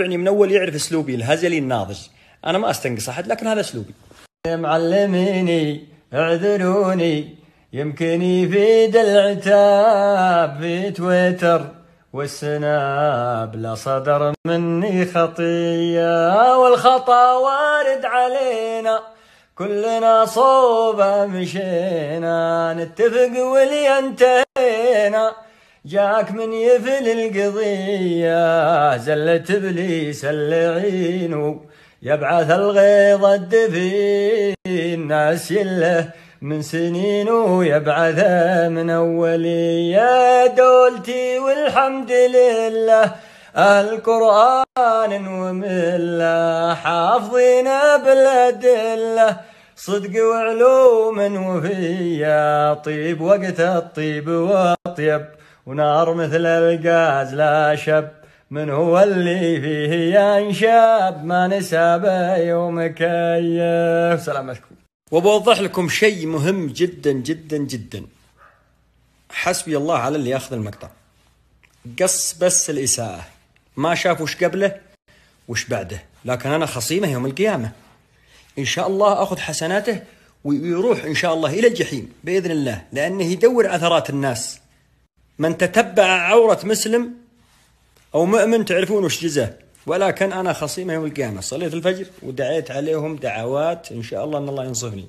يعني من اول يعرف اسلوبي الهزلي الناضج انا ما استنقص احد لكن هذا اسلوبي معلميني اعذروني يمكن يفيد العتاب في تويتر والسناب لا صدر مني خطية والخطا وارد علينا كلنا صوبة مشينا نتفق ولي انتهينا جاك من يفل القضية زلة إبليس اللعين يبعث الغيظ الدفين ناس يله من سنين ويبعث من أولي يا دولتي والحمد لله أهل قرآن وملة حافظين بالأدلة صدق وعلوم وفيا طيب وقت الطيب وأطيب ونار مثل الغاز لا شب من هو اللي فيه ينشب ما نسى يوم كيف سلامتكم وبوضح لكم شيء مهم جدا جدا جدا حسبي الله على اللي ياخذ المقطع قص بس الإساءة ما شاف وش قبله وش بعده لكن أنا خصيمه يوم القيامة إن شاء الله أخذ حسناته ويروح إن شاء الله إلى الجحيم بإذن الله لأنه يدور أثرات الناس من تتبع عورة مسلم أو مؤمن تعرفون وش جزاه ولكن أنا خصيمه يوم القيامة صليت الفجر ودعيت عليهم دعوات إن شاء الله أن الله ينصفني